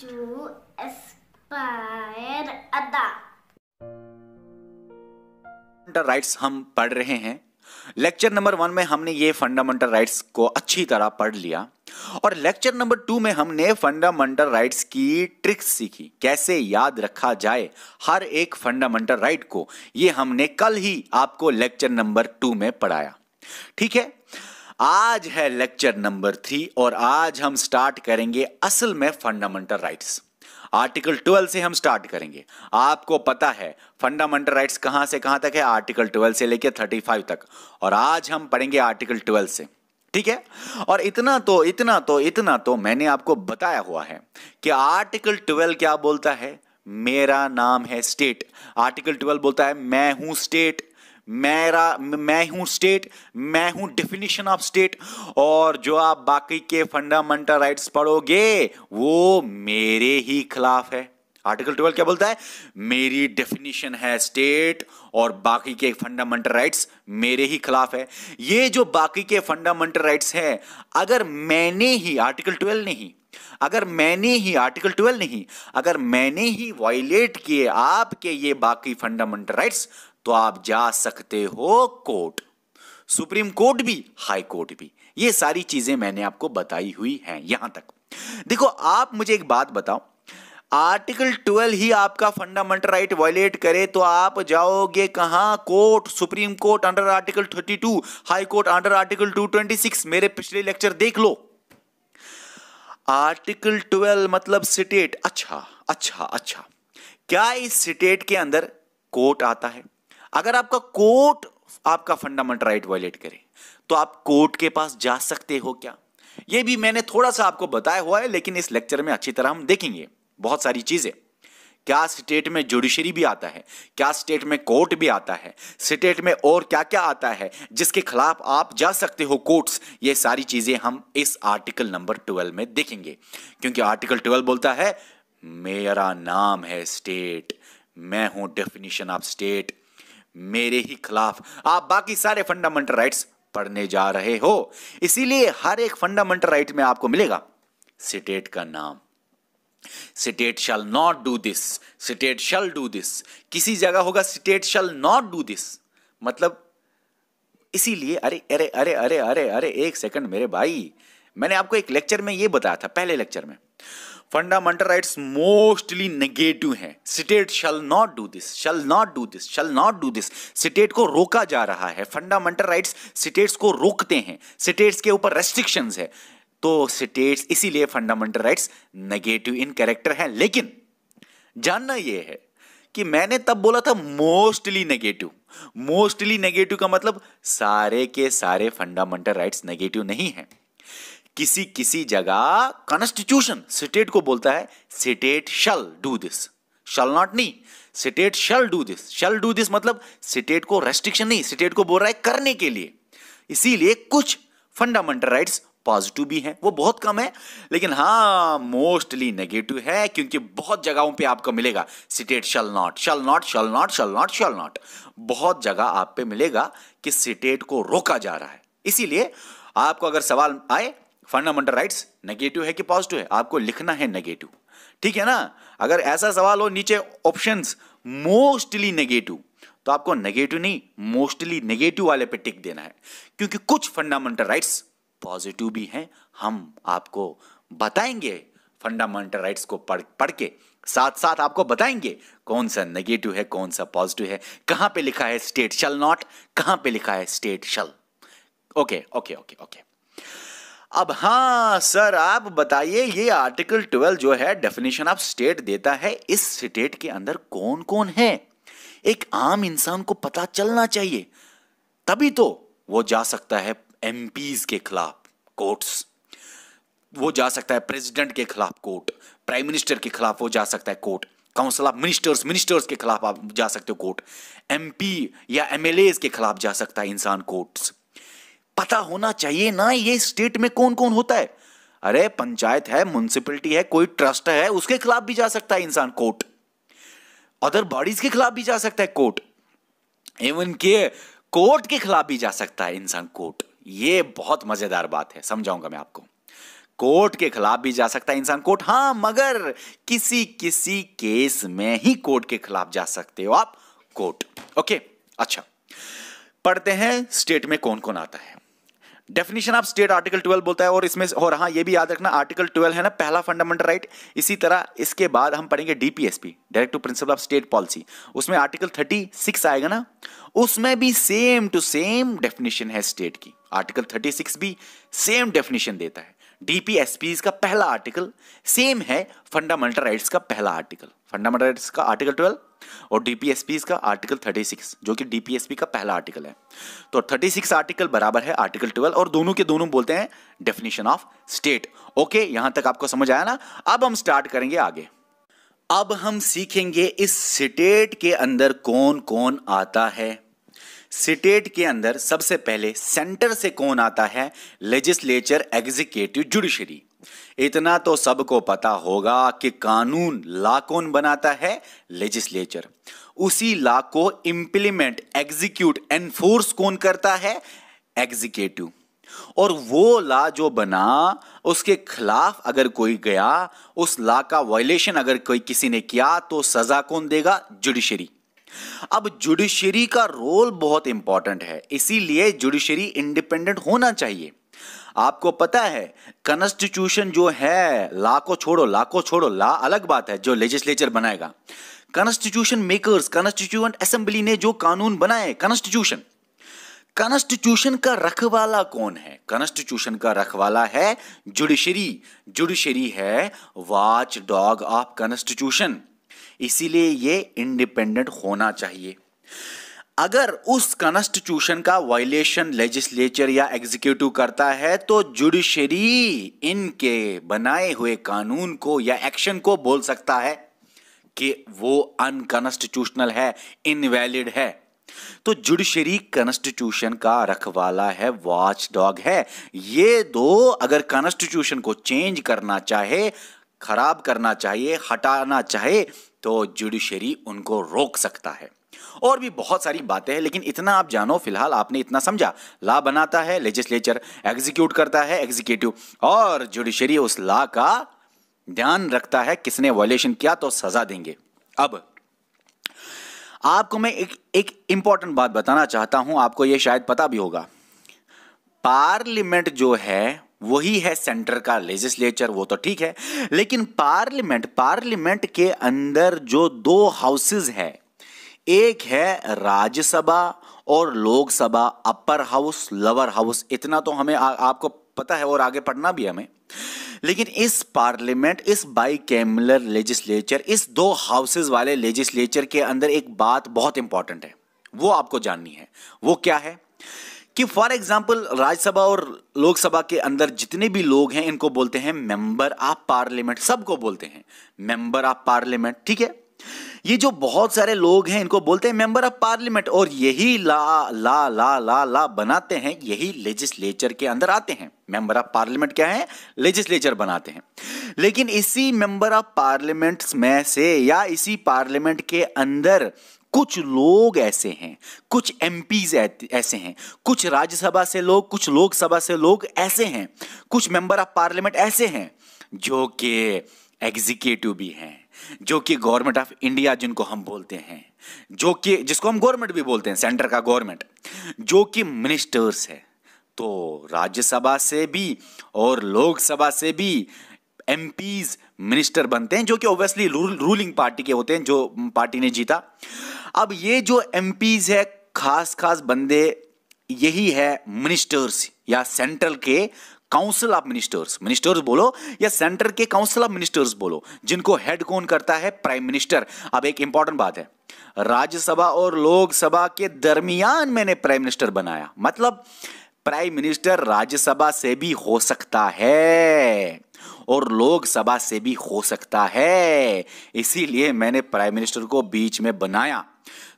to aspire ada fundamental rights हम पढ़ रहे हैं लेक्चर नंबर वन में हमने ये फंडामेंटल राइट्स को अच्छी तरह पढ़ लिया और लेक्चर नंबर टू में हमने फंडामेंटल राइट्स की ट्रिक्स सीखी कैसे याद रखा जाए हर एक फंडामेंटल राइट को ये हमने कल ही आपको लेक्चर नंबर टू में पढ़ाया ठीक है आज है लेक्चर नंबर थ्री और आज हम स्टार्ट करेंगे असल में फंडामेंटल राइट्स आर्टिकल 12 से हम स्टार्ट करेंगे आपको पता है फंडामेंटल राइट्स कहां से कहां तक है आर्टिकल 12 से लेकर 35 तक और आज हम पढ़ेंगे आर्टिकल 12 से ठीक है और इतना तो इतना तो इतना तो मैंने आपको बताया हुआ है कि आर्टिकल 12 क्या बोलता है मेरा नाम है स्टेट आर्टिकल 12 बोलता है मैं हूं स्टेट मेरा मैं हूं स्टेट मैं हूं डेफिनेशन ऑफ स्टेट और जो आप बाकी के फंडामेंटल राइट्स पढ़ोगे वो मेरे ही खिलाफ है आर्टिकल ट्वेल्व क्या बोलता है मेरी डेफिनेशन है स्टेट और बाकी के फंडामेंटल राइट्स मेरे ही खिलाफ है ये जो बाकी के फंडामेंटल राइट्स हैं अगर मैंने ही आर्टिकल ट्वेल्व नहीं अगर मैंने ही आर्टिकल ट्वेल्व नहीं अगर मैंने ही वायलेट किए आपके ये बाकी फंडामेंटल राइट्स तो आप जा सकते हो कोर्ट सुप्रीम कोर्ट भी हाई कोर्ट भी ये सारी चीजें मैंने आपको बताई हुई हैं यहां तक देखो आप मुझे एक बात बताओ आर्टिकल 12 ही आपका फंडामेंटल राइट वायलेट करे तो आप जाओगे कहा court supreme court under article 32 high court under article 226 मेरे पिछले लेक्चर देख लो आर्टिकल 12 मतलब सिटेट अच्छा अच्छा अच्छा क्या इस सिटेट के अंदर कोर्ट आता है अगर आपका कोर्ट आपका फंडामेंटल राइट वायलेट करे तो आप कोर्ट के पास जा सकते हो क्या यह भी मैंने थोड़ा सा आपको बताया हुआ है लेकिन इस लेक्चर में अच्छी तरह हम देखेंगे बहुत सारी चीजें क्या स्टेट में जुडिशरी भी आता है क्या स्टेट में कोर्ट भी आता है स्टेट में और क्या क्या आता है जिसके खिलाफ आप जा सकते हो कोर्ट्स ये सारी चीज़ें हम इस आर्टिकल नंबर ट्वेल्व में देखेंगे क्योंकि आर्टिकल ट्वेल्व बोलता है मेरा नाम है स्टेट मैं हूं डेफिनेशन ऑफ स्टेट मेरे ही खिलाफ आप बाकी सारे फंडामेंटल राइट्स पढ़ने जा रहे हो इसीलिए हर एक फंडामेंटल राइट में आपको मिलेगा सिटेट का नाम state shall not do this state shall do this किसी जगह होगा state shall not do this मतलब इसीलिए अरे अरे अरे अरे अरे अरे एक सेकंड मेरे भाई मैंने आपको एक लेक्चर में यह बताया था पहले लेक्चर में फंडामेंटल राइट्स मोस्टली नेगेटिव हैं state shall not do this shall not do this shall not do this state को रोका जा रहा है फंडामेंटल राइट्स स्टेट्स को रोकते हैं स्टेट्स के ऊपर रेस्ट्रिक्शंस है तो स्टेट्स इसीलिए fundamental rights negative in character हैं लेकिन जानना यह है कि मैंने तब बोला था मोस्टली नेगेटिव मोस्टली नेगेटिव का मतलब सारे के सारे फंडामेंटल राइट्स नेगेटिव नहीं है किसी किसी जगह कॉन्स्टिट्यूशन स्टेट को बोलता है state shall do this shall not नहीं state shall do this shall do this मतलब स्टेट को रेस्ट्रिक्शन नहीं स्टेट को बोल रहा है करने के लिए इसीलिए कुछ फंडामेंटल राइट्स पॉजिटिव भी हैं वो बहुत कम है लेकिन हाँ मोस्टली नेगेटिव है क्योंकि बहुत जगहों पे आपको मिलेगा state shall not shall not shall not shall not shall not बहुत जगह आप पे मिलेगा कि स्टेट को रोका जा रहा है इसीलिए आपको अगर सवाल आए फंडामेंटल राइट्स नेगेटिव है कि पॉजिटिव है आपको लिखना है नेगेटिव ठीक है ना अगर ऐसा सवाल हो नीचे ऑप्शंस मोस्टली नेगेटिव तो आपको नेगेटिव नहीं मोस्टली नेगेटिव वाले पे टिक देना है क्योंकि कुछ फंडामेंटल राइट्स पॉजिटिव भी हैं हम आपको बताएंगे फंडामेंटल राइट्स को पढ़ पढ़ के साथ साथ आपको बताएंगे कौन सा नेगेटिव है कौन सा पॉजिटिव है कहां पे लिखा है स्टेट शल नॉट कहां पे लिखा है state shall okay okay okay okay अब हाँ सर आप बताइए ये आर्टिकल ट्वेल्व जो है डेफिनेशन ऑफ स्टेट देता है इस स्टेट के अंदर कौन कौन है एक आम इंसान को पता चलना चाहिए तभी तो वो जा सकता है एम के खिलाफ कोर्ट्स वो जा सकता है प्रेसिडेंट के खिलाफ कोर्ट प्राइम मिनिस्टर के खिलाफ वो जा सकता है court council of ministers ministers के खिलाफ आप जा सकते हो कोर्ट एमपी या एमएलए के खिलाफ जा सकता है इंसान कोर्ट्स पता होना चाहिए ना ये स्टेट में कौन कौन होता है अरे पंचायत है म्यूनसिपलिटी है कोई ट्रस्ट है उसके खिलाफ भी जा सकता है इंसान कोर्ट अदर बॉडीज के खिलाफ भी जा सकता है कोर्ट इवन के कोर्ट के खिलाफ भी जा सकता है इंसान कोर्ट ये बहुत मजेदार बात है समझाऊंगा मैं आपको कोर्ट के खिलाफ भी जा सकता है इंसान कोर्ट हाँ मगर किसी किसी केस में ही कोर्ट के खिलाफ जा सकते हो आप कोर्ट ओके अच्छा पढ़ते हैं स्टेट में कौन कौन आता है डेफिनेशन ऑफ स्टेट आर्टिकल 12 बोलता है और इसमें और हाँ ये भी याद रखना आर्टिकल 12 है ना पहला फंडामेंटल राइट इसी तरह इसके बाद हम पढ़ेंगे DPSP to principle of state policy उसमें आर्टिकल 36 आएगा ना उसमें भी सेम टू सेम डेफिनेशन है स्टेट की आर्टिकल 36 भी सेम डेफिनेशन देता है डीपीएसपी का पहला आर्टिकल सेम है फंडामेंटल राइट का पहला आर्टिकल फंडामेंटल राइट का आर्टिकल ट्वेल्व और डीपीएसपी इसका आर्टिकल 36 जो कि डीपीएसपी का पहला आर्टिकल है तो 36 आर्टिकल बराबर है आर्टिकल 12 और दोनों के दोनों बोलते हैं डेफिनेशन ऑफ स्टेट ओके यहां तक आपको समझ आया ना अब हम स्टार्ट करेंगे आगे अब हम सीखेंगे इस स्टेट के अंदर कौन कौन आता है स्टेट के अंदर सबसे पहले सेंटर से कौन आता है लेजिस्लेचर एग्जीक्यूटिव जुडिशरी इतना तो सबको पता होगा कि कानून ला कौन बनाता है लेजिस्लेचर उसी ला को इंप्लीमेंट एग्जीक्यूट एनफोर्स कौन करता है एग्जीक्यूटिव और वो ला जो बना उसके खिलाफ अगर कोई गया उस ला का वायलेशन अगर कोई किसी ने किया तो सजा कौन देगा जुडिशरी अब जुडिशरी का रोल बहुत इंपॉर्टेंट है इसीलिए जुडिशरी इंडिपेंडेंट होना चाहिए आपको पता है कॉन्स्टिट्यूशन जो है ला को छोड़ो ला को छोड़ो ला अलग बात है जो लेजिस्लेचर बनाएगा कॉन्स्टिट्यूशन मेकर्स कॉन्स्टिट्यूएंट असेंबली ने जो कानून बनाए कॉन्स्टिट्यूशन कॉन्स्टिट्यूशन का रखवाला कौन है कॉन्स्टिट्यूशन का रखवाला है जुडिशरी जुडिशरी है वॉच डॉग ऑफ कॉन्स्टिट्यूशन इसीलिए ये इंडिपेंडेंट होना चाहिए अगर उस कॉन्स्टिट्यूशन का वायलेशन लेजिस्लेचर या एग्जीक्यूटिव करता है तो जुडिशरी इनके बनाए हुए कानून को या एक्शन को बोल सकता है कि वो अनकॉन्स्टिट्यूशनल है इनवैलिड है तो जुडिशरी कॉन्स्टिट्यूशन का रखवाला है वॉच डॉग है ये दो अगर कॉन्स्टिट्यूशन को चेंज करना चाहे खराब करना चाहिए हटाना चाहे तो जुडिशरी उनको रोक सकता है और भी बहुत सारी बातें हैं लेकिन इतना आप जानो फिलहाल आपने इतना समझा ला बनाता है लेजिस्लेचर एग्जीक्यूट करता है एग्जीक्यूटिव और जुडिशरी उस ला का ध्यान रखता है किसने वॉयलेशन किया तो सजा देंगे अब आपको मैं एक एक इंपॉर्टेंट बात बताना चाहता हूं आपको यह शायद पता भी होगा पार्लियामेंट जो है वही है सेंटर का लेजिस्लेचर वो तो ठीक है लेकिन पार्लियामेंट पार्लियामेंट के अंदर जो दो हाउसेस है एक है राज्यसभा और Lok Sabha upper house lower house इतना तो हमें आ, आपको पता है और आगे पढ़ना भी हमें लेकिन इस पार्लियामेंट इस बाई कैमलर लेजिस्लेचर इस दो हाउसेज वाले लेजिस्लेचर के अंदर एक बात बहुत इंपॉर्टेंट है वो आपको जाननी है वो क्या है कि फॉर एग्जाम्पल राज्यसभा और लोकसभा के अंदर जितने भी लोग हैं इनको बोलते हैं मेंबर ऑफ पार्लियामेंट सबको बोलते हैं मेंबर ऑफ पार्लियामेंट ठीक है ये जो बहुत सारे लोग हैं इनको बोलते हैं मेंबर ऑफ पार्लियामेंट और यही ला ला ला ला ला बनाते हैं यही लेजिस्लेचर के अंदर आते हैं मेंबर ऑफ पार्लियामेंट क्या है लेजिस्लेचर बनाते हैं लेकिन इसी मेंबर ऑफ पार्लियामेंट में से या इसी पार्लियामेंट के अंदर कुछ लोग ऐसे हैं कुछ एम ऐसे हैं कुछ राज्यसभा से लोग कुछ लोकसभा से लोग ऐसे हैं कुछ मेंबर ऑफ पार्लियामेंट ऐसे हैं जो कि एग्जीक्यूटिव भी हैं जो कि गवर्नमेंट ऑफ इंडिया जिनको हम बोलते हैं जो कि जिसको हम गवर्नमेंट भी बोलते हैं सेंटर का गवर्नमेंट जो कि मिनिस्टर्स है तो राज्यसभा से भी और लोकसभा से भी एम मिनिस्टर बनते हैं जो कि ऑब्वियसली रूलिंग पार्टी के होते हैं जो पार्टी ने जीता अब ये जो एम है खास खास बंदे यही है मिनिस्टर्स या सेंट्रल के काउंसिल ऑफ मिनिस्टर्स मिनिस्टर्स बोलो या सेंटर के काउंसिल ऑफ मिनिस्टर्स बोलो जिनको हेड कौन करता है प्राइम मिनिस्टर अब एक इंपॉर्टेंट बात है राज्यसभा और लोकसभा के दरमियान मैंने प्राइम मिनिस्टर बनाया मतलब प्राइम मिनिस्टर राज्यसभा से भी हो सकता है और लोकसभा से भी हो सकता है इसीलिए मैंने प्राइम मिनिस्टर को बीच में बनाया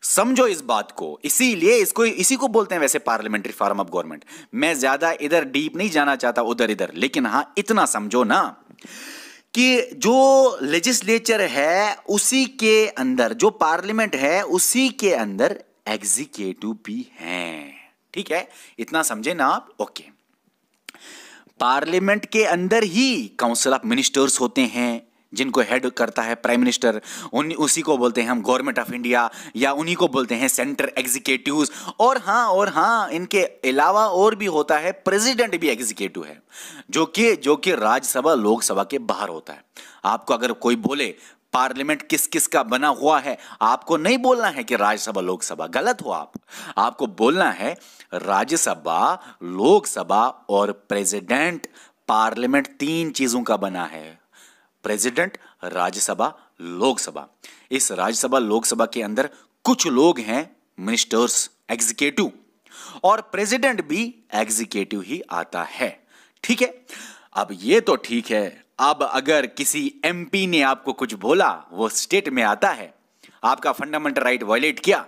समझो इस बात को इसीलिए इसको इसी को बोलते हैं वैसे पार्लियामेंट्री फॉर्म ऑफ गवर्नमेंट मैं ज्यादा इधर डीप नहीं जाना चाहता उधर इधर लेकिन हाँ इतना समझो ना कि जो लेजिस्लेचर है उसी के अंदर जो पार्लियामेंट है उसी के अंदर एग्जीक्यूटिव भी हैं ठीक है इतना समझे ना आप ओके पार्लियामेंट के अंदर ही काउंसिल ऑफ मिनिस्टर्स होते हैं जिनको हेड करता है प्राइम मिनिस्टर उन उसी को बोलते हैं हम गवर्नमेंट ऑफ इंडिया या उन्हीं को बोलते हैं सेंटर एग्जीक्यूटिव और हाँ और हाँ इनके अलावा और भी होता है प्रेसिडेंट भी एग्जीक्यूटिव है जो कि जो कि राज्यसभा लोकसभा के बाहर होता है आपको अगर कोई बोले पार्लियामेंट किस किस का बना हुआ है आपको नहीं बोलना है कि राज्यसभा लोकसभा गलत हो आप आपको बोलना है राज्यसभा लोकसभा और प्रेसिडेंट पार्लियामेंट तीन चीजों का बना है प्रेसिडेंट राज्यसभा लोकसभा इस राज्यसभा लोकसभा के अंदर कुछ लोग हैं मिनिस्टर्स एग्जीक्यूटिव और प्रेसिडेंट भी एग्जीक्यूटिव ही आता है ठीक है अब ये तो ठीक है अब अगर किसी एमपी ने आपको कुछ बोला वो स्टेट में आता है आपका फंडामेंटल राइट वायलेट किया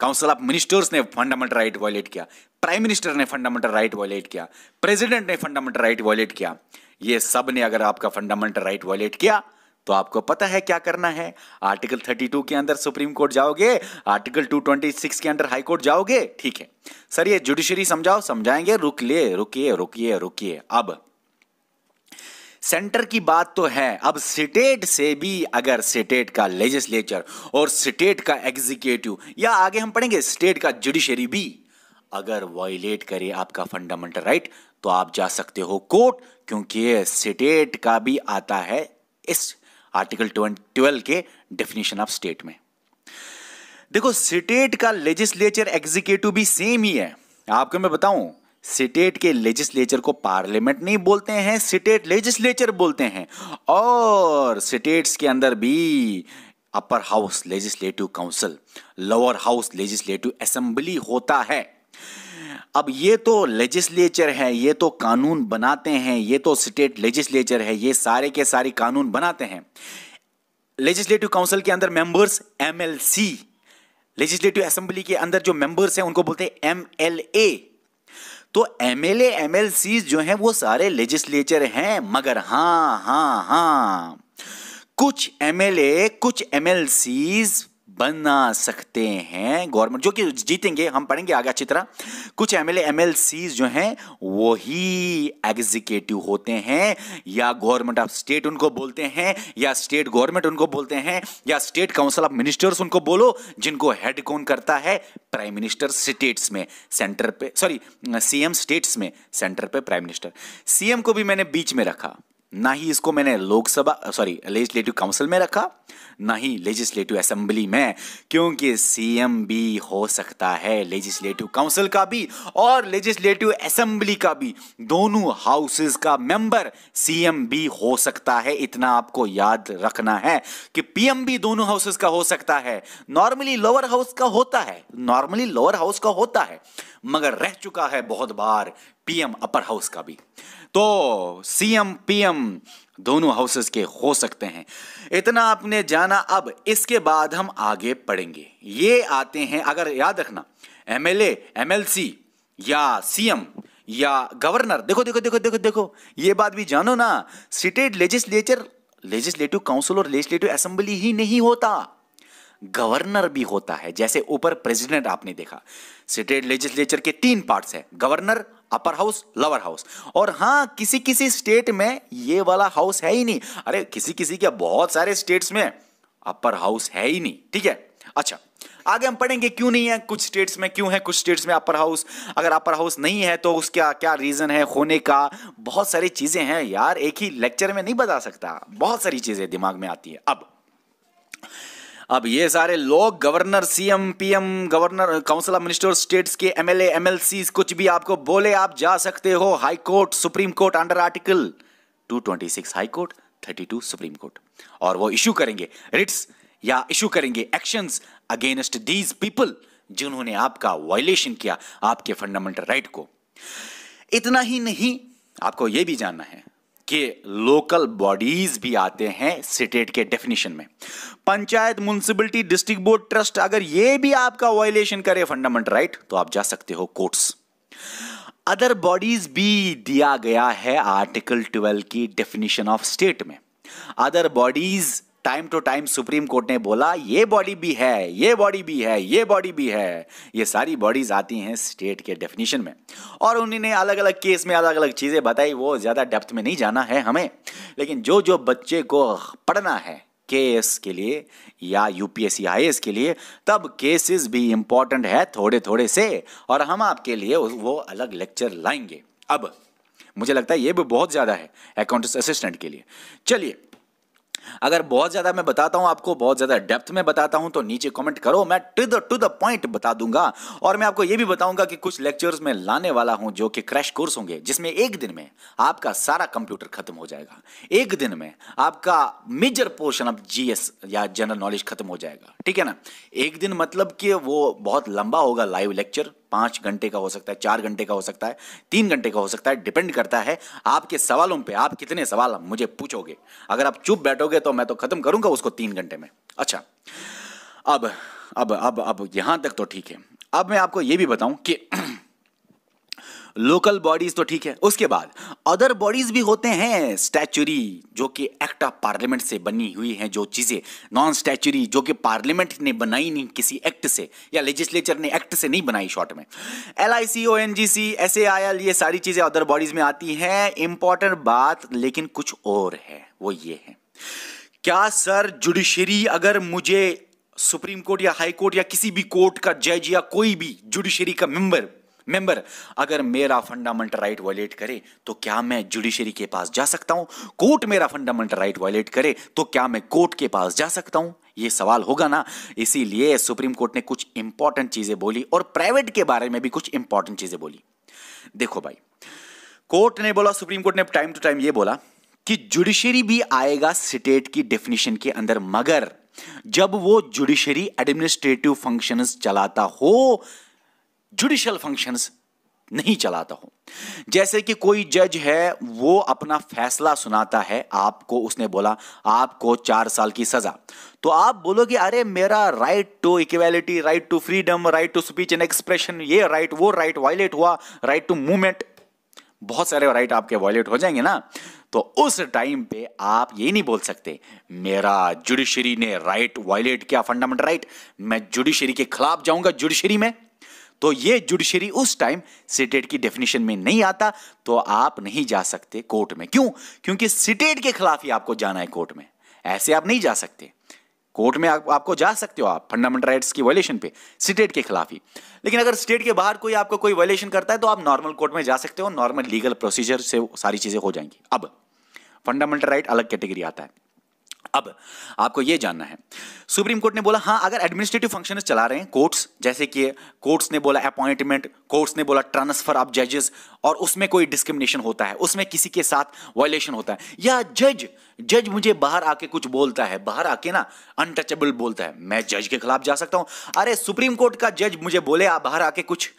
काउंसिल ऑफ मिनिस्टर्स ने फंडामेंटल राइट वायलेट किया प्राइम मिनिस्टर ने फंडामेंटल राइट वायलेट किया प्रेसिडेंट ने फंडामेंटल राइट वायलेट किया ये सब ने अगर आपका फंडामेंटल राइट वायलेट किया तो आपको पता है क्या करना है आर्टिकल 32 के अंदर सुप्रीम कोर्ट जाओगे आर्टिकल 226 के अंदर हाई कोर्ट जाओगे ठीक है सर ये जुडिशरी समझाओ समझाएंगे रुक ले रुकिए रुकिए रुकिए अब सेंटर की बात तो है अब स्टेट से भी अगर स्टेट का लेजिस्लेचर और स्टेट का एग्जीक्यूटिव या आगे हम पढ़ेंगे स्टेट का जुडिशरी भी अगर वॉयलेट करे आपका फंडामेंटल राइट तो आप जा सकते हो कोर्ट क्योंकि स्टेट का भी आता है इस आर्टिकल ट्वेल्व के डेफिनेशन ऑफ स्टेट में देखो स्टेट का लेजिस्लेचर एग्जीक्यूटिव भी सेम ही है आपको मैं बताऊं स्टेट के लेजिस्लेचर को पार्लियामेंट नहीं बोलते हैं स्टेट लेजिस्लेचर बोलते हैं और स्टेट्स के अंदर भी upper house legislative council lower house legislative assembly होता है अब ये तो लेजिस्लेचर है ये तो कानून बनाते हैं ये तो स्टेट लेजिस्लेचर है ये सारे के सारे कानून बनाते हैं लेजिस्लेटिव काउंसिल के अंदर मेंबर्स एमएलसी लेजिस्लेटिव असेंबली के अंदर जो मेंबर्स हैं उनको बोलते हैं एमएलए तो एमएलए एमएलसी जो हैं वो सारे लेजिस्लेचर हैं मगर हाँ हाँ हाँ कुछ एमएलए कुछ एमएलसीज बना सकते हैं गवर्नमेंट जो कि जीतेंगे हम पढ़ेंगे आगे अच्छी तरह कुछ एमएलए एमएलसी जो हैं वो ही एग्जीक्यूटिव होते हैं या गवर्नमेंट ऑफ स्टेट उनको बोलते हैं या स्टेट गवर्नमेंट उनको बोलते हैं या स्टेट काउंसिल ऑफ मिनिस्टर्स उनको बोलो जिनको हेड कौन करता है प्राइम मिनिस्टर स्टेट्स में सेंटर पे सॉरी सीएम स्टेट्स में सेंटर पे प्राइम मिनिस्टर सीएम को भी मैंने बीच में रखा ना ही इसको मैंने लोकसभा सॉरी लेजिस्लेटिव काउंसिल में रखा ना ही लेजिस्लेटिव असेंबली में क्योंकि सीएम भी हो सकता है लेजिस्लेटिव काउंसिल का भी और लेजिस्लेटिव असेंबली का भी दोनों हाउसेस का मेंबर सीएम भी हो सकता है इतना आपको याद रखना है कि पीएम भी दोनों हाउसेस का हो सकता है नॉर्मली लोअर हाउस का होता है नॉर्मली लोअर हाउस का होता है मगर रह चुका है बहुत बार पीएम अपर हाउस का भी तो सीएम पीएम दोनों हाउसेस के हो सकते हैं इतना आपने जाना अब इसके बाद हम आगे पढ़ेंगे ये आते हैं अगर याद रखना एमएलए एमएलसी या सीएम या गवर्नर देखो देखो देखो देखो देखो ये बात भी जानो ना स्टेट लेजिस्लेचर लेजिस्लेटिव काउंसिल और लेजिस्लेटिव असेंबली ही नहीं होता गवर्नर भी होता है जैसे ऊपर प्रेसिडेंट आपने देखा स्टेट लेजिस्लेचर के तीन पार्ट्स हैं governor upper house lower house और हाँ किसी किसी स्टेट में ये वाला हाउस है ही नहीं अरे किसी किसी के बहुत सारे स्टेट्स में अपर हाउस है ही नहीं ठीक है अच्छा आगे हम पढ़ेंगे क्यों नहीं है कुछ स्टेट्स में क्यों है कुछ स्टेट्स में अपर हाउस अगर अपर हाउस नहीं है तो उसका क्या रीज़न है होने का बहुत सारी चीज़ें हैं यार एक ही लेक्चर में नहीं बता सकता बहुत सारी चीज़ें दिमाग में आती है अब अब ये सारे लोग governor CM PM governor council of minister states के एमएलए एमएलसी कुछ भी आपको बोले आप जा सकते हो high court supreme court under article 226 high court 32 supreme court और वो इशू करेंगे रिट्स या इशू करेंगे एक्शंस अगेंस्ट दीज पीपल जिन्होंने आपका वायलेशन किया आपके फंडामेंटल राइट को इतना ही नहीं आपको यह भी जानना है के लोकल बॉडीज भी आते हैं स्टेट के डेफिनेशन में panchayat municipality district board trust अगर ये भी आपका वायलेशन करे फंडामेंटल राइट तो आप जा सकते हो कोर्ट्स अदर बॉडीज भी दिया गया है आर्टिकल 12 की डेफिनेशन ऑफ स्टेट में other bodies time to time supreme court ने बोला ये बॉडी भी है ये बॉडी भी है ये बॉडी भी है ये सारी बॉडीज आती हैं स्टेट के डेफिनेशन में और उन्होंने अलग अलग केस में अलग अलग चीज़ें बताई वो ज़्यादा डेप्थ में नहीं जाना है हमें लेकिन जो जो बच्चे को पढ़ना है के के लिए या यूपीएससी आई के लिए तब केसेस भी इम्पॉर्टेंट है थोड़े थोड़े से और हम आपके लिए वो अलग लेक्चर लाएंगे अब मुझे लगता है ये भी बहुत ज़्यादा है अकाउंट असिस्टेंट के लिए चलिए अगर बहुत ज्यादा मैं बताता हूं आपको बहुत ज्यादा डेप्थ में बताता हूं तो नीचे कमेंट करो मैं to the to the point बता दूंगा और मैं आपको यह भी बताऊंगा कि कुछ लेक्चर्स में लाने वाला हूं जो कि क्रैश कोर्स होंगे जिसमें एक दिन में आपका सारा कंप्यूटर खत्म हो जाएगा एक दिन में आपका मेजर पोर्शन ऑफ जीएस या जनरल नॉलेज खत्म हो जाएगा ठीक है ना एक दिन मतलब कि वो बहुत लंबा होगा लाइव लेक्चर पांच घंटे का हो सकता है चार घंटे का हो सकता है तीन घंटे का हो सकता है डिपेंड करता है आपके सवालों पे आप कितने सवाल मुझे पूछोगे अगर आप चुप बैठोगे तो मैं तो ख़त्म करूंगा उसको तीन घंटे में अच्छा अब अब अब अब यहां तक तो ठीक है अब मैं आपको यह भी बताऊं कि लोकल बॉडीज तो ठीक है उसके बाद अदर बॉडीज भी होते हैं स्टैचुरी जो कि एक्ट ऑफ पार्लियामेंट से बनी हुई हैं जो चीज़ें नॉन स्टैचुरी जो कि पार्लियामेंट ने बनाई नहीं किसी एक्ट से या लेजिस्लेचर ने एक्ट से नहीं बनाई शॉर्ट में L I C O N G C S A I L ये सारी चीज़ें अदर बॉडीज में आती हैं इंपॉर्टेंट बात लेकिन कुछ और है वो ये है क्या सर जुडिशरी अगर मुझे सुप्रीम कोर्ट या हाई कोर्ट या किसी भी कोर्ट का जज या कोई भी जुडिशरी का मेंबर मेंबर अगर मेरा फंडामेंटल राइट वायलेट करे तो क्या मैं जुडिशरी के पास जा सकता हूं कोर्ट मेरा फंडामेंटल राइट वायलेट करे तो क्या मैं कोर्ट के पास जा सकता हूं ये सवाल होगा ना इसीलिए सुप्रीम कोर्ट ने कुछ इंपॉर्टेंट चीजें बोली और प्राइवेट के बारे में भी कुछ इंपॉर्टेंट चीजें बोली देखो भाई कोर्ट ने बोला सुप्रीम कोर्ट ने टाइम टू टाइम ये बोला कि जुडिशरी भी आएगा स्टेट की डेफिनेशन के अंदर मगर जब वो जुडिशरी एडमिनिस्ट्रेटिव फंक्शंस चलाता हो जुडिशल फंक्शंस नहीं चलाता हूं जैसे कि कोई जज है वो अपना फैसला सुनाता है आपको उसने बोला आपको चार साल की सजा तो आप बोलोगे अरे मेरा right to equality right to freedom right to speech and expression ये राइट वो राइट वायलेट हुआ राइट टू मूवमेंट बहुत सारे राइट आपके वायलेट हो जाएंगे ना तो उस टाइम पे आप ये नहीं बोल सकते मेरा जुडिशरी ने राइट वायलेट किया फंडामेंटल राइट मैं जुडिशरी के खिलाफ जाऊंगा जुडिशरी में तो ये जुडिशरी उस टाइम सिटेट की डेफिनेशन में नहीं आता तो आप नहीं जा सकते कोर्ट में क्यों क्योंकि सिटेट के खिलाफ ही आपको जाना है कोर्ट में ऐसे आप नहीं जा सकते कोर्ट में आप, आपको जा सकते हो आप फंडामेंटल राइट्स की वायलेशन पे स्टेट के खिलाफ ही लेकिन अगर स्टेट के बाहर कोई आपको कोई वायलेशन करता है तो आप नॉर्मल कोर्ट में जा सकते हो नॉर्मल लीगल प्रोसीजर से सारी चीज़ें हो जाएंगी अब फंडामेंटल राइट अलग कैटेगरी आता है अब आपको यह जानना है सुप्रीम कोर्ट ने बोला हाँ अगर एडमिनिस्ट्रेटिव फंक्शन चला रहे हैं कोर्ट्स जैसे कि कोर्ट्स ने बोला अपॉइंटमेंट कोर्ट्स ने बोला ट्रांसफर ऑफ जजेस और उसमें कोई डिस्क्रिमिनेशन होता है उसमें किसी के साथ वायलेशन होता है या जज जज मुझे बाहर आके कुछ बोलता है बाहर आके ना अनटचेबल बोलता है मैं जज के खिलाफ जा सकता हूं अरे सुप्रीम कोर्ट का जज मुझे बोले आप बाहर आके कुछ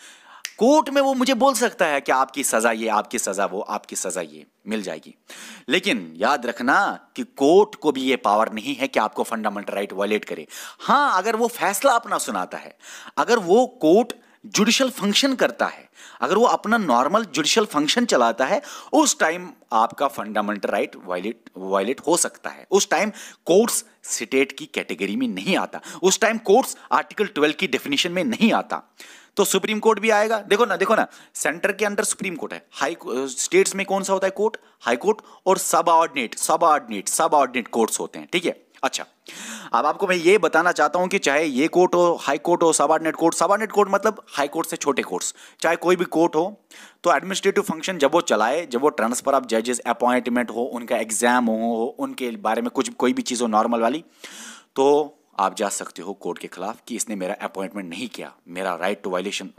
कोर्ट में वो मुझे बोल सकता है कि आपकी सजा ये आपकी सजा वो आपकी सजा ये मिल जाएगी लेकिन याद रखना कि कोर्ट को भी ये पावर नहीं है कि आपको फंडामेंटल राइट वायलेट करे हाँ अगर वो फैसला अपना सुनाता है अगर वो कोर्ट जुडिशल फंक्शन करता है अगर वो अपना नॉर्मल जुडिशल फंक्शन चलाता है उस टाइम आपका फंडामेंटल राइट वायलेट वायलेट हो सकता है उस टाइम कोर्ट्स स्टेट की कैटेगरी में नहीं आता उस टाइम कोर्ट्स आर्टिकल 12 की डेफिनेशन में नहीं आता तो सुप्रीम कोर्ट भी आएगा देखो ना देखो ना सेंटर के अंदर सुप्रीम कोर्ट है हाई स्टेट्स में कौन सा होता है कोर्ट हाई कोर्ट और सब ऑर्डिनेट सब ऑर्डिनेट सब ऑर्डिनेट कोर्ट्स होते हैं ठीक है अच्छा अब आपको मैं ये बताना चाहता हूं कि चाहे ये कोर्ट हो हाई कोर्ट हो subordinate court subordinate court मतलब हाई कोर्ट से छोटे कोर्ट्स चाहे कोई भी कोर्ट हो तो एडमिनिस्ट्रेटिव फंक्शन जब वो चलाए जब वो ट्रांसफर ऑफ जजेस अपॉइंटमेंट हो उनका एग्जाम हो उनके बारे में कुछ कोई भी चीज़ हो नॉर्मल वाली तो आप जा सकते हो कोर्ट के खिलाफ कि इसने मेरा अपॉइंटमेंट नहीं किया मेरा राइट टू वायलेशन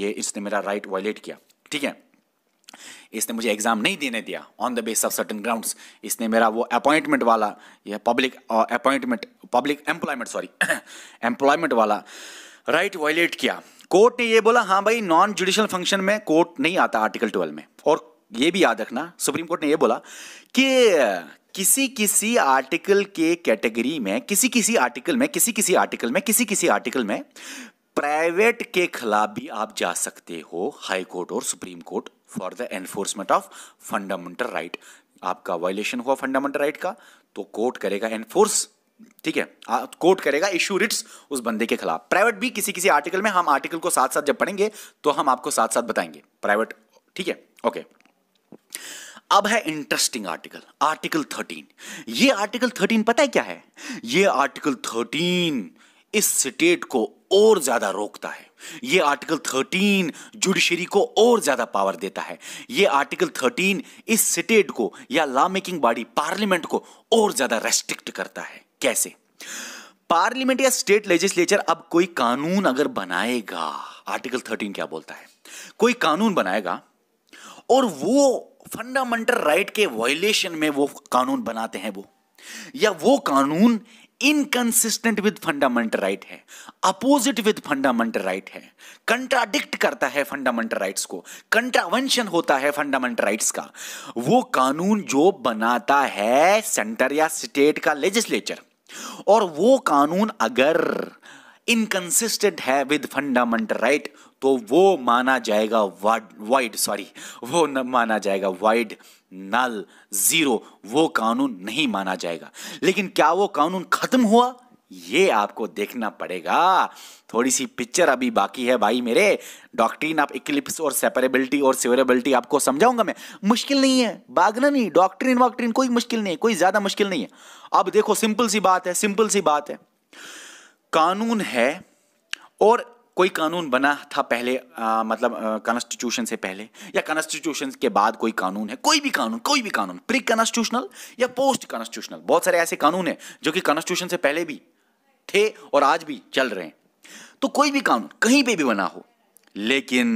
ये इसने मेरा राइट वायलेट किया ठीक है इसने मुझे एग्ज़ाम नहीं देने दिया on the base of certain ground इसने मेरा वो अपॉइंटमेंट वाला यह public appointment public employment sorry employment वाला राइट right वायलेट किया कोर्ट ने ये बोला हाँ भाई नॉन जुडिशल फंक्शन में कोर्ट नहीं आता आर्टिकल ट्वेल्व में और ये भी याद रखना सुप्रीम कोर्ट ने ये बोला कि किसी किसी आर्टिकल के कैटेगरी में किसी किसी आर्टिकल में किसी किसी आर्टिकल में किसी किसी आर्टिकल में प्राइवेट के खिलाफ भी आप जा सकते हो हाई कोर्ट और supreme court for the enforcement of fundamental right आपका वायलेशन हुआ फंडामेंटल राइट का तो कोर्ट करेगा एनफोर्स ठीक है कोर्ट करेगा इश्यू रिट्स उस बंदे के खिलाफ प्राइवेट भी किसी किसी आर्टिकल में हम आर्टिकल को साथ साथ जब पढ़ेंगे तो हम आपको साथ साथ बताएंगे प्राइवेट ठीक है ओके okay. अब है इंटरेस्टिंग आर्टिकल आर्टिकल थर्टीन ये आर्टिकल थर्टीन पता है क्या है ये आर्टिकल थर्टीन इस स्टेट को और ज्यादा रोकता है ये आर्टिकल थर्टीन जुडिशरी को और ज्यादा पावर देता है ये आर्टिकल थर्टीन इस स्टेट को या लॉ मेकिंग बॉडी पार्लियामेंट को और ज्यादा रेस्ट्रिक्ट करता है कैसे पार्लियामेंट या स्टेट लेजिस्लेचर अब कोई कानून अगर बनाएगा आर्टिकल थर्टीन क्या बोलता है कोई कानून बनाएगा और वो फंडामेंटल राइट के वायलेशन में वो कानून बनाते हैं वो या वो कानून इनकंसिस्टेंट विद फंडामेंटल राइट है अपोजिट विद फंडामेंटल राइट है कंट्राडिक्ट करता है फंडामेंटल राइट्स को कंट्रावेंशन होता है फंडामेंटल राइट्स का वो कानून जो बनाता है सेंटर या स्टेट का लेजिस्लेचर और वो कानून अगर इनकंसिस्टेंट है विद फंडामेंटल राइट तो वो माना जाएगा वाइड सॉरी वो न माना जाएगा वाइड नल ज़ीरो वो कानून नहीं माना जाएगा लेकिन क्या वो कानून ख़त्म हुआ ये आपको देखना पड़ेगा थोड़ी सी पिक्चर अभी बाकी है भाई मेरे डॉक्ट्रीन आप इक्लिप्स और सेपरेबिलिटी और सिवरेबिलिटी आपको समझाऊंगा मैं मुश्किल नहीं है भागना नहीं डॉक्ट्रीन वॉक्ट्रीन कोई मुश्किल नहीं है कोई ज़्यादा मुश्किल नहीं है अब देखो सिंपल सी बात है सिंपल सी बात है कानून है और कोई कानून बना था पहले आ, मतलब कॉन्स्टिट्यूशन से पहले या कॉन्स्टिट्यूशन के बाद कोई कानून है कोई भी कानून कोई भी कानून प्री कॉन्स्टिट्यूशनल या पोस्ट कॉन्स्टिट्यूशनल बहुत सारे ऐसे कानून हैं जो कि कॉन्स्टिट्यूशन से पहले भी थे और आज भी चल रहे हैं तो कोई भी कानून कहीं पे भी बना हो लेकिन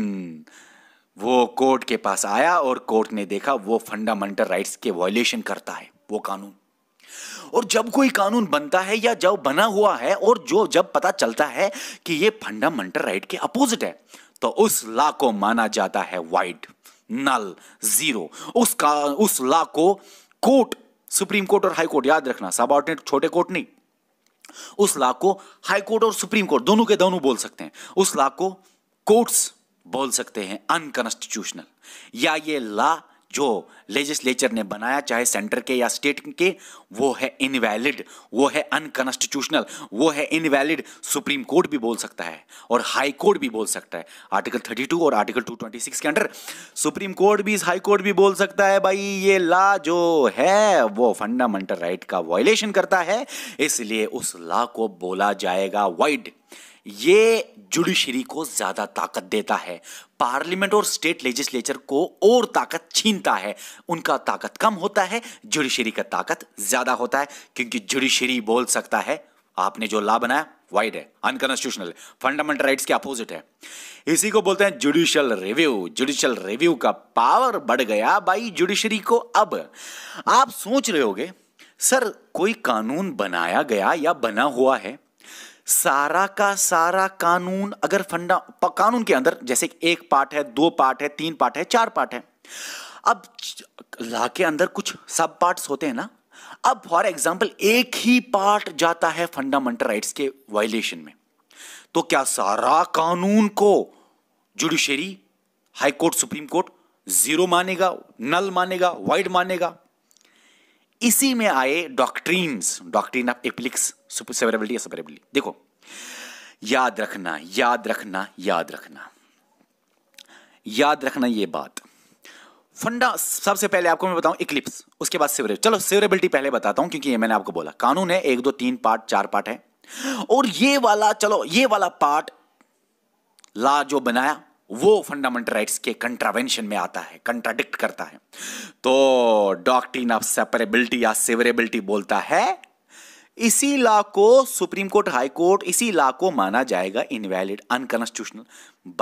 वो कोर्ट के पास आया और कोर्ट ने देखा वो फंडामेंटल राइट्स के वॉयलेशन करता है वो कानून और जब कोई कानून बनता है या जब बना हुआ है और जो जब पता चलता है कि ये फंडामेंटल राइट के अपोजिट है तो उस ला को माना जाता है वाइड नल जीरो का उस लॉ को कोर्ट सुप्रीम कोर्ट और हाई कोर्ट याद रखना सब छोटे कोर्ट नहीं उस लॉ को हाई कोर्ट और सुप्रीम कोर्ट दोनों के दोनों बोल सकते हैं उस लॉ को कोर्ट्स बोल सकते हैं अनकॉन्स्टिट्यूशनल या ये लॉ जो लेजिस्लेचर ने बनाया चाहे सेंटर के या स्टेट के वो है इनवैलिड वो है अनकॉन्स्टिट्यूशनल वो है इनवैलिड सुप्रीम कोर्ट भी बोल सकता है और हाई कोर्ट भी बोल सकता है आर्टिकल 32 और आर्टिकल 226 के अंडर सुप्रीम कोर्ट भी हाई कोर्ट भी बोल सकता है भाई ये लॉ जो है वो फंडामेंटल राइट का वायोलेशन करता है इसलिए उस लॉ को बोला जाएगा वाइड ये जुडिशरी को ज़्यादा ताकत देता है पार्लियामेंट और स्टेट लेजिस्लेचर को और ताकत छीनता है उनका ताकत कम होता है जुडिशरी का ताकत ज़्यादा होता है क्योंकि जुडिशरी बोल सकता है आपने जो लॉ बनाया वाइड है अनकॉन्स्टिट्यूशनल फंडामेंटल राइट्स के अपोजिट है इसी को बोलते हैं जुडिशियल रिव्यू जुडिशियल रिव्यू का पावर बढ़ गया भाई जुडिशरी को अब आप सोच रहे होगे सर कोई कानून बनाया गया या बना हुआ है सारा का सारा कानून अगर फंडा कानून के अंदर जैसे एक पार्ट है दो पार्ट है तीन पार्ट है चार पार्ट है अब लॉ के अंदर कुछ सब पार्ट्स होते हैं ना अब फॉर एग्जाम्पल एक ही पार्ट जाता है फंडामेंटल राइट्स के वायलेशन में तो क्या सारा कानून को judiciary high court supreme court zero मानेगा नल मानेगा वाइड मानेगा इसी में आए doctrines doctrine of eclipse severability या सेवरेबिलिटी देखो याद रखना याद रखना याद रखना याद रखना ये बात फंडा सबसे पहले आपको मैं बताऊं इक्लिप्स उसके बाद सेवरे चलो सेवरेबिलिटी पहले बताता हूं क्योंकि ये मैंने आपको बोला कानून है एक दो तीन पार्ट चार पार्ट है और ये वाला चलो ये वाला पार्ट ला जो बनाया वो फंडामेंटल राइट्स के कंट्रावेंशन में आता है कंट्राडिक्ट करता है तो डॉक्ट्रीन ऑफ सेपरेबिलिटी या सेवरेबिलिटी बोलता है इसी लॉ को सुप्रीम कोर्ट हाई कोर्ट इसी लॉ को माना जाएगा इनवैलिड अनकॉन्स्टिट्यूशनल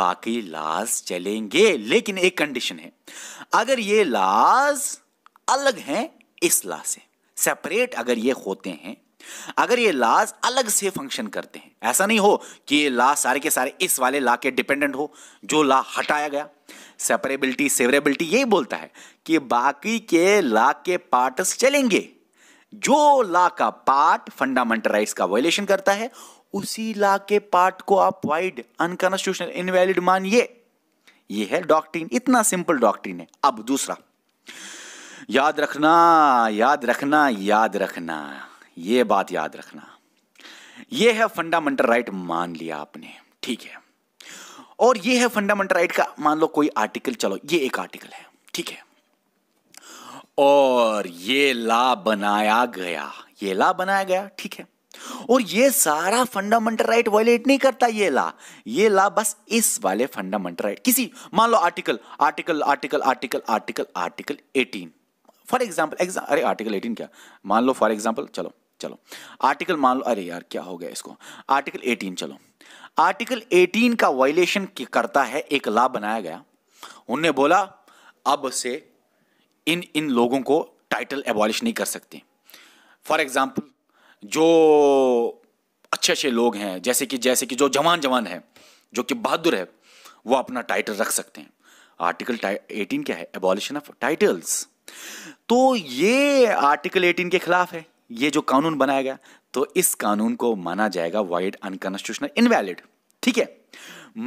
बाकी लॉज चलेंगे लेकिन एक कंडीशन है अगर ये लॉज अलग हैं इस लॉ से सेपरेट अगर ये होते हैं अगर ये लाज अलग से फंक्शन करते हैं ऐसा नहीं हो कि ये ला सारे के सारे इस वाले ला के डिपेंडेंट हो जो ला हटाया गया सेपरेबिलिटी सेवरेबिलिटी यही बोलता है कि बाकी के ला के पार्ट्स चलेंगे जो ला का पार्ट फंडामेंटल राइट्स का वायलेशन करता है उसी ला के पार्ट को आप वाइड अनकॉन्स्टिट्यूशनल इनवैलिड मानिए ये है डॉक्ट्रीन इतना सिंपल डॉक्ट्रीन है अब दूसरा याद रखना याद रखना याद रखना ये बात याद रखना ये है फंडामेंटल राइट मान लिया आपने ठीक है और ये है फंडामेंटल राइट का मान लो कोई आर्टिकल चलो ये एक आर्टिकल है ठीक है और ये ला बनाया गया ये ला बनाया गया ठीक है और ये सारा फंडामेंटल राइट वायलेट नहीं करता ये ला ये ला बस इस वाले फंडामेंटल राइट किसी मान लो article article article article article article eighteen for example exam अरे आर्टिकल एटीन क्या मान लो फॉर एग्जाम्पल चलो चलो आर्टिकल मान लो अरे यार क्या हो गया इसको आर्टिकल 18 चलो आर्टिकल 18 का वायलेशन करता है एक लॉ बनाया गया उनने बोला अब से इन इन लोगों को टाइटल एबॉलिश नहीं कर सकते फॉर एग्ज़ाम्पल जो अच्छे अच्छे लोग हैं जैसे कि जैसे कि जो जवान जवान है जो कि बहादुर है वो अपना टाइटल रख सकते हैं आर्टिकल 18 क्या है एबॉलिशन ऑफ टाइटल्स तो ये आर्टिकल 18 के खिलाफ है ये जो कानून बनाया गया तो इस कानून को माना जाएगा वाइड अनकॉन्स्टिट्यूशनल इनवैलिड ठीक है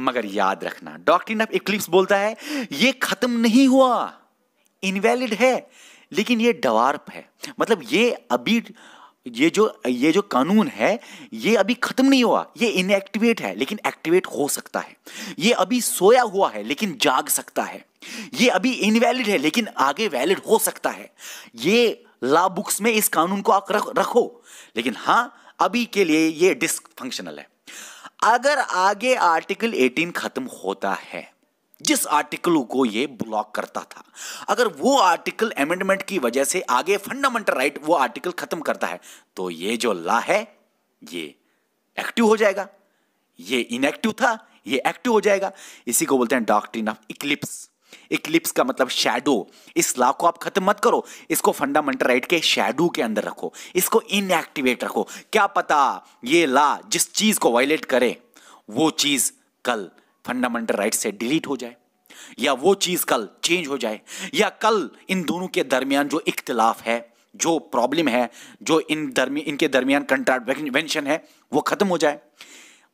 मगर याद रखना डॉक्ट्रिन ऑफ इक्लिप्स बोलता है ये खत्म नहीं हुआ इनवैलिड है लेकिन ये डवार्प है मतलब ये अभी ये जो ये जो कानून है ये अभी खत्म नहीं हुआ ये इनएक्टिवेट है लेकिन एक्टिवेट हो सकता है ये अभी सोया हुआ है लेकिन जाग सकता है ये अभी इनवैलिड है लेकिन आगे वैलिड हो सकता है ये लॉ बुक्स में इस कानून को आप रखो लेकिन हां अभी के लिए ये फंक्शनल है अगर आगे आर्टिकल 18 खत्म होता है जिस आर्टिकल को ये ब्लॉक करता था अगर वो आर्टिकल अमेंडमेंट की वजह से आगे फंडामेंटल राइट वो आर्टिकल खत्म करता है तो ये जो लॉ है ये एक्टिव हो जाएगा ये इनएक्टिव था ये एक्टिव हो जाएगा इसी को बोलते हैं डॉक्ट्रिन ऑफ इक्लिप्स इक्लिप्स का मतलब शैडो इस लॉ को आप खत्म मत करो इसको फंडामेंटल राइट के शैडो के अंदर रखो इसको इनएक्टिवेट रखो क्या पता ये लॉ जिस चीज को वायलेट करे वो चीज कल फंडामेंटल राइट से डिलीट हो जाए या वो चीज कल चेंज हो जाए या कल इन दोनों के दरमियान जो इख्तलाफ है जो प्रॉब्लम है जो इन दर्मी, इनके दरमियान कंट्रावेंशन है वो खत्म हो जाए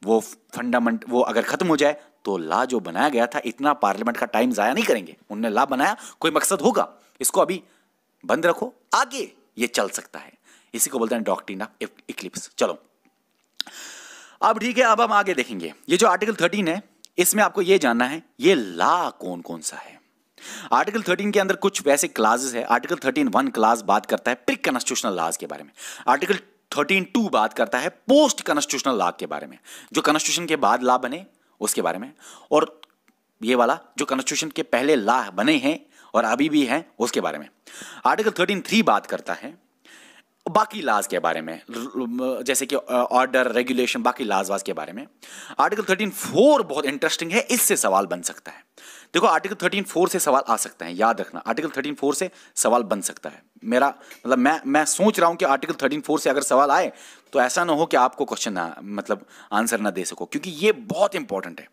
वो फंडामेंट वो अगर खत्म हो जाए तो ला जो बनाया गया था इतना पार्लियामेंट का टाइम ज़ाया नहीं करेंगे उनने ला बनाया कोई मकसद होगा इसको अभी बंद रखो आगे ये चल सकता है इसी को बोलते हैं डॉक्टीना इक्लिप्स चलो अब ठीक है अब हम आगे देखेंगे ये जो आर्टिकल थर्टीन है इसमें आपको ये जानना है ये ला कौन कौन सा है आर्टिकल थर्टीन के अंदर कुछ वैसे क्लासेस है आर्टिकल थर्टीन वन क्लास बात करता है प्री कॉन्स्टिट्यूशनल लॉज के बारे में आर्टिकल थर्टीन टू बात करता है पोस्ट कॉन्स्टिट्यूशनल लॉ के बारे में जो कॉन्स्टिट्यूशन के बाद लॉ बने उसके बारे में और ये वाला जो कॉन्स्टिट्यूशन के पहले ला बने हैं और अभी भी हैं उसके बारे में आर्टिकल थर्टीन थ्री बात करता है बाकी लाज के बारे में जैसे कि ऑर्डर रेगुलेशन बाकी लाज वाज के बारे में आर्टिकल थर्टीन फोर बहुत इंटरेस्टिंग है इससे सवाल बन सकता है देखो आर्टिकल थर्टीन फोर से सवाल आ सकता है याद रखना आर्टिकल थर्टीन फोर से सवाल बन सकता है मेरा मतलब मैं मैं सोच रहा हूँ कि आर्टिकल थर्टीन फोर से अगर सवाल आए तो ऐसा ना हो कि आपको क्वेश्चन ना मतलब आंसर ना दे सको क्योंकि ये बहुत इंपॉर्टेंट है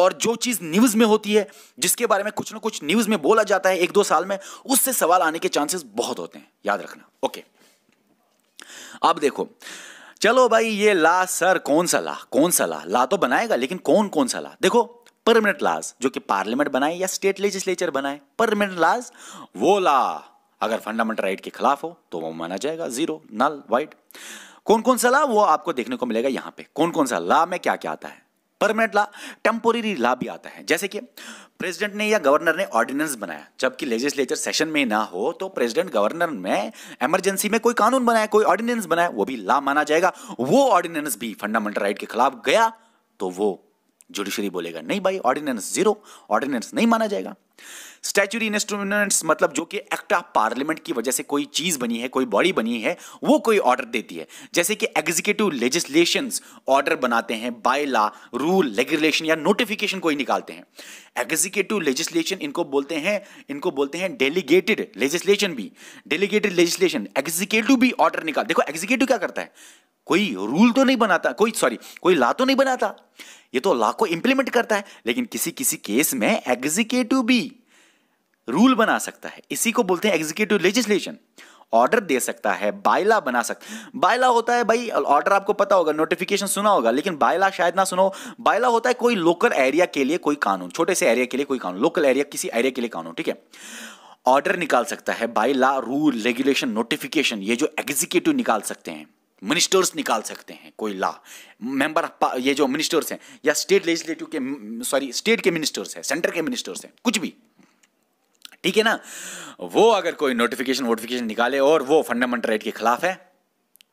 और जो चीज़ न्यूज़ में होती है जिसके बारे में कुछ ना कुछ न्यूज़ में बोला जाता है एक दो साल में उससे सवाल आने के चांसेस बहुत होते हैं याद रखना ओके अब देखो चलो भाई ये ला सर कौन सा ला कौन सा ला ला तो बनाएगा लेकिन कौन कौन सा ला देखो परमानेंट लाज जो कि पार्लियामेंट बनाए या स्टेट लेजिस्लेचर बनाए परमानेंट लाज वो ला अगर फंडामेंटल राइट के खिलाफ हो तो वो माना जाएगा जीरो नल वाइट कौन कौन सा ला वो आपको देखने को मिलेगा यहां पे कौन कौन सा ला में क्या क्या आता है परमानेंट ला टेम्पोरी ला भी आता है जैसे कि प्रेसिडेंट ने या गवर्नर ने ऑर्डिनेंस बनाया जबकि लेजिस्लेचर सेशन में ना हो तो प्रेसिडेंट गवर्नर में इमरजेंसी में कोई कानून बनाया कोई ऑर्डिनेंस बनाया वो भी ला माना जाएगा वो ऑर्डिनेंस भी फंडामेंटल राइट के खिलाफ गया तो वो जुडिशरी बोलेगा नहीं भाई ऑर्डिनेंस जीरो ऑर्डिनेंस नहीं माना जाएगा स्टैचुरी इंस्ट्रूमेंट्स मतलब जो कि एक्ट ऑफ पार्लियामेंट की वजह से कोई चीज बनी है कोई बॉडी बनी है वो कोई ऑर्डर देती है जैसे कि एग्जीक्यूटिव लेजिस्लेशन ऑर्डर बनाते हैं बाय लॉ रूल रेगुलेशन या नोटिफिकेशन कोई निकालते हैं एग्जीक्यूटिव लेजिस्लेशन इनको बोलते हैं इनको बोलते हैं डेलीगेटेड लेजिस्लेशन भी डेलीगेटेड लेजिस्लेशन एग्जीक्यूटिव भी ऑर्डर निकाल देखो एग्जीक्यूटिव क्या करता है कोई रूल तो नहीं बनाता कोई सॉरी कोई ला तो नहीं बनाता ये तो ला को इंप्लीमेंट करता है लेकिन किसी किसी केस में एग्जीक्यूटिव भी रूल बना सकता है इसी को बोलते हैं एग्जीक्यूटिव लेजिस्लेशन ऑर्डर दे सकता है बायला बना सकता बायला होता है भाई ऑर्डर आपको पता होगा नोटिफिकेशन सुना होगा लेकिन बायला शायद ना सुनो बायला होता है कोई लोकल एरिया के लिए कोई कानून छोटे से एरिया के लिए कोई कानून लोकल एरिया किसी एरिया के लिए कानून ठीक है ऑर्डर निकाल सकता है बायला रूल रेगुलेशन नोटिफिकेशन ये जो एग्जीक्यूटिव निकाल सकते हैं मिनिस्टर्स निकाल सकते हैं कोई ला मेंबर ये जो मिनिस्टर्स हैं या स्टेट लेजिस्लेटिव के सॉरी स्टेट के मिनिस्टर्स हैं सेंटर के मिनिस्टर्स हैं कुछ भी ठीक है ना वो अगर कोई नोटिफिकेशन वोटिफिकेशन निकाले और वो फंडामेंटल राइट के खिलाफ है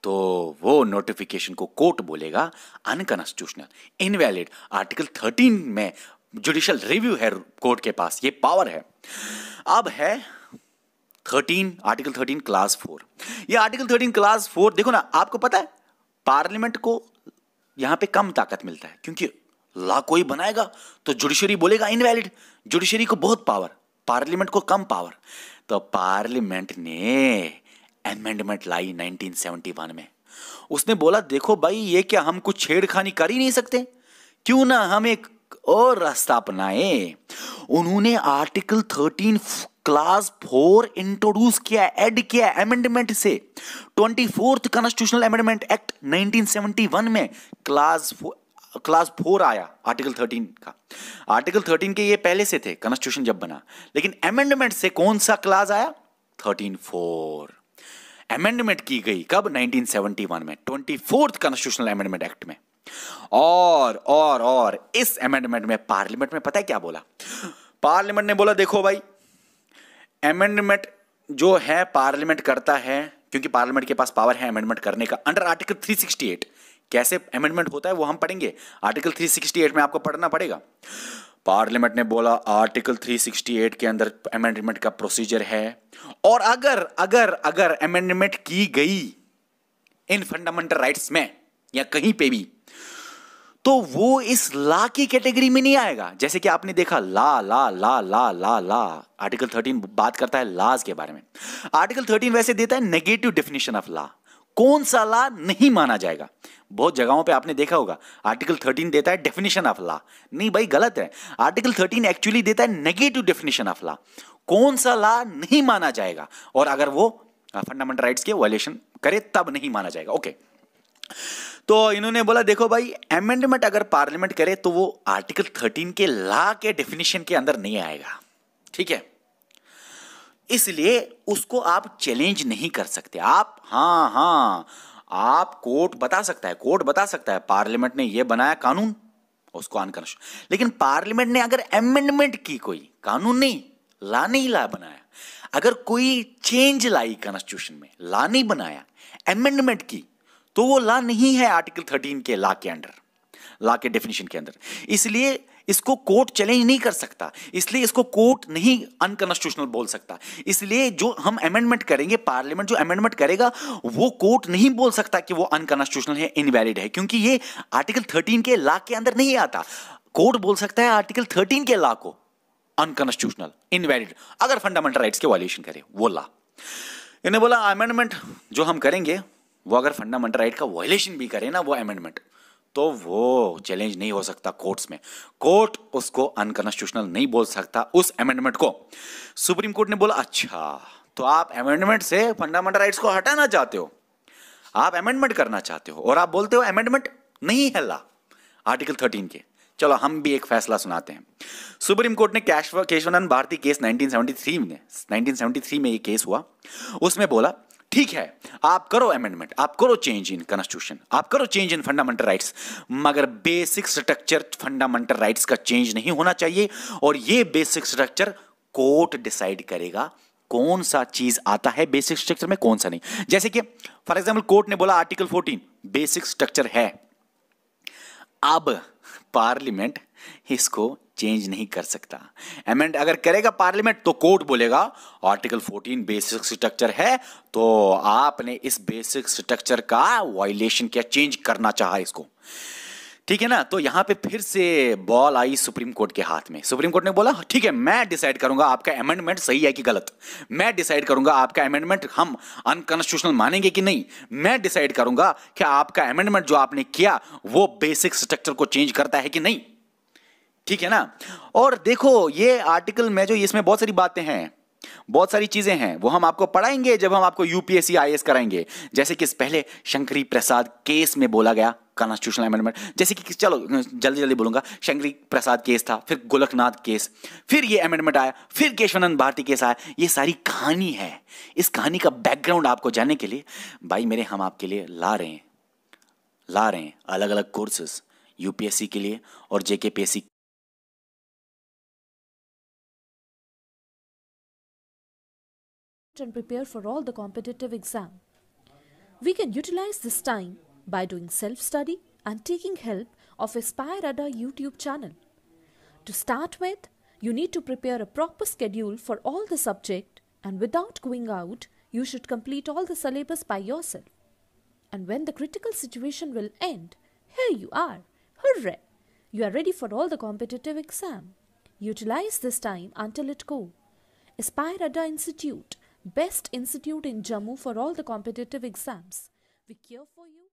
तो वो नोटिफिकेशन को कोर्ट बोलेगा अनकॉन्स्टिट्यूशनल इनवैलिड आर्टिकल 13 में जुडिशियल रिव्यू है कोर्ट के पास ये पावर है अब है thirteen article thirteen clause four ये आर्टिकल थर्टीन क्लास फोर देखो ना आपको पता है पार्लियामेंट को यहां पे कम ताकत मिलता है क्योंकि लॉ कोई बनाएगा तो जुडिशरी बोलेगा इनवैलिड जुडिशरी को बहुत पावर पार्लियामेंट को कम पावर तो पार्लियामेंट ने एमेंडमेंट लाई 1971 में उसने बोला देखो भाई ये क्या हम कुछ छेड़खानी कर ही नहीं सकते क्यों ना हम एक और रास्ता अपनाए उन्होंने article thirteen clause four introduce किया एड किया एमेंडमेंट से twenty fourth constitutional amendment act 1971 में क्लास क्लास फोर आया आर्टिकल थर्टीन का आर्टिकल थर्टीन के ये पहले से थे कॉन्स्टिट्यूशन जब बना लेकिन एमेंडमेंट से कौन सा क्लास आया थर्टीन फोर एमेंडमेंट की गई कब 1971 में twenty fourth constitutional amendment act में और और और इस एमेंडमेंट में पार्लियामेंट में पता है क्या बोला पार्लियामेंट ने बोला देखो भाई अमेंडमेंट जो है पार्लियामेंट करता है क्योंकि पार्लियामेंट के पास पावर है अमेंडमेंट करने का अंडर आर्टिकल 368 कैसे अमेंडमेंट होता है वो हम पढ़ेंगे आर्टिकल 368 में आपको पढ़ना पड़ेगा पार्लियामेंट ने बोला आर्टिकल 368 के अंदर अमेंडमेंट का प्रोसीजर है और अगर अगर अगर अमेंडमेंट की गई इन फंडामेंटल राइट्स में या कहीं पे भी तो वो इस ला की कैटेगरी में नहीं आएगा जैसे कि आपने देखा ला ला ला ला ला ला आर्टिकल थर्टीन बात करता है लाज के बारे में आर्टिकल थर्टीन वैसे देता है नेगेटिव डेफिनेशन ऑफ ला कौन सा ला नहीं माना जाएगा बहुत जगहों पे आपने देखा होगा आर्टिकल थर्टीन देता है डेफिनेशन ऑफ लॉ नहीं भाई गलत है आर्टिकल थर्टीन एक्चुअली देता है नेगेटिव डेफिनेशन ऑफ लॉ कौन सा ला नहीं माना जाएगा और अगर वो फंडामेंटल राइट्स के वायलेशन करे तब नहीं माना जाएगा ओके okay. तो इन्होंने बोला देखो भाई अमेंडमेंट अगर पार्लियामेंट करे तो वो आर्टिकल थर्टीन के लॉ के डेफिनेशन के अंदर नहीं आएगा ठीक है इसलिए उसको आप चैलेंज नहीं कर सकते आप हाँ हाँ आप कोर्ट बता सकता है कोर्ट बता सकता है पार्लियामेंट ने यह बनाया कानून उसको अनकॉन्स्टिट्यूशन लेकिन पार्लियामेंट ने अगर अमेंडमेंट की कोई कानून नहीं ला नहीं ला बनाया अगर कोई चेंज लाई कॉन्स्टिट्यूशन में ला नहीं बनाया अमेंडमेंट की तो वो ला नहीं है आर्टिकल थर्टीन के लॉ के अंडर लॉ के डेफिनेशन के अंदर इसलिए इसको कोर्ट चैलेंज नहीं कर सकता इसलिए इसको कोर्ट नहीं अनकॉन्स्टिट्यूशनल बोल सकता इसलिए जो हम अमेंडमेंट करेंगे पार्लियामेंट जो अमेंडमेंट करेगा वो कोर्ट नहीं बोल सकता कि वो अनकॉन्स्टिट्यूशनल है इनवैलिड है क्योंकि ये आर्टिकल थर्टीन के लॉ के अंदर नहीं आता कोर्ट बोल सकता है आर्टिकल थर्टीन के लॉ को अनकॉन्स्टिट्यूशनल इनवैलिड अगर फंडामेंटल राइट्स के वॉल्यूशन करे वो लॉ इन्हें बोला अमेंडमेंट जो हम करेंगे वो अगर फंडामेंटल राइट का वायलेशन भी करे ना वो अमेंडमेंट तो वो चैलेंज नहीं हो सकता कोर्ट्स में कोर्ट उसको अनकॉन्स्टिट्यूशनल नहीं बोल सकता उस अमेंडमेंट को सुप्रीम कोर्ट ने बोला अच्छा तो आप अमेंडमेंट से फंडामेंटल राइट्स को हटाना चाहते हो आप अमेंडमेंट करना चाहते हो और आप बोलते हो अमेंडमेंट नहीं है ला आर्टिकल थर्टीन के चलो हम भी एक फैसला सुनाते हैं सुप्रीम कोर्ट ने कैश केशवानंद भारती केस 1973 में 1973 में ये केस हुआ उसमें बोला ठीक है आप करो अमेंडमेंट आप करो चेंज इन कॉन्स्टिट्यूशन आप करो चेंज इन फंडामेंटल राइट्स मगर बेसिक स्ट्रक्चर फंडामेंटल राइट्स का चेंज नहीं होना चाहिए और ये बेसिक स्ट्रक्चर कोर्ट डिसाइड करेगा कौन सा चीज आता है बेसिक स्ट्रक्चर में कौन सा नहीं जैसे कि फॉर एग्जाम्पल कोर्ट ने बोला आर्टिकल फोर्टीन बेसिक स्ट्रक्चर है अब पार्लियामेंट इसको चेंज नहीं कर सकता अमेंड अगर करेगा पार्लियामेंट तो कोर्ट बोलेगा आर्टिकल 14 बेसिक स्ट्रक्चर है तो आपने इस बेसिक स्ट्रक्चर का वायलेशन किया चेंज करना चाहा इसको ठीक है ना तो यहां पे फिर से बॉल आई सुप्रीम कोर्ट के हाथ में सुप्रीम कोर्ट ने बोला ठीक है मैं डिसाइड करूंगा आपका अमेंडमेंट सही है कि गलत मैं डिसाइड करूंगा आपका अमेंडमेंट हम अनकॉन्स्टिट्यूशनल मानेंगे कि नहीं मैं डिसाइड करूंगा कि आपका अमेंडमेंट जो आपने किया वो बेसिक स्ट्रक्चर को चेंज करता है कि नहीं ठीक है ना और देखो ये आर्टिकल में जो इसमें बहुत सारी बातें हैं बहुत सारी चीजें हैं वो हम आपको पढ़ाएंगे जब हम आपको यूपीएससी आई कराएंगे जैसे कि पहले शंकरी प्रसाद केस में बोला गया कॉन्स्टिट्यूशनल अमेंडमेंट जैसे कि चलो जल्दी जल्दी बोलूंगा शंकरी प्रसाद केस था फिर गोलकनाथ केस फिर ये अमेंडमेंट आया फिर केशवानंद भारती केस आया ये सारी कहानी है इस कहानी का बैकग्राउंड आपको जानने के लिए भाई मेरे हम आपके लिए ला रहे हैं ला रहे हैं अलग अलग कोर्सेस यूपीएससी के लिए और जेके and prepare for all the competitive exam. We can utilize this time by doing self-study and taking help of Aspire Ada YouTube channel. To start with, you need to prepare a proper schedule for all the subject and without going out, you should complete all the syllabus by yourself. And when the critical situation will end, here you are. Hooray! You are ready for all the competitive exam. Utilize this time until it go. Aspire Ada Institute Best institute in Jammu for all the competitive exams. We care for you.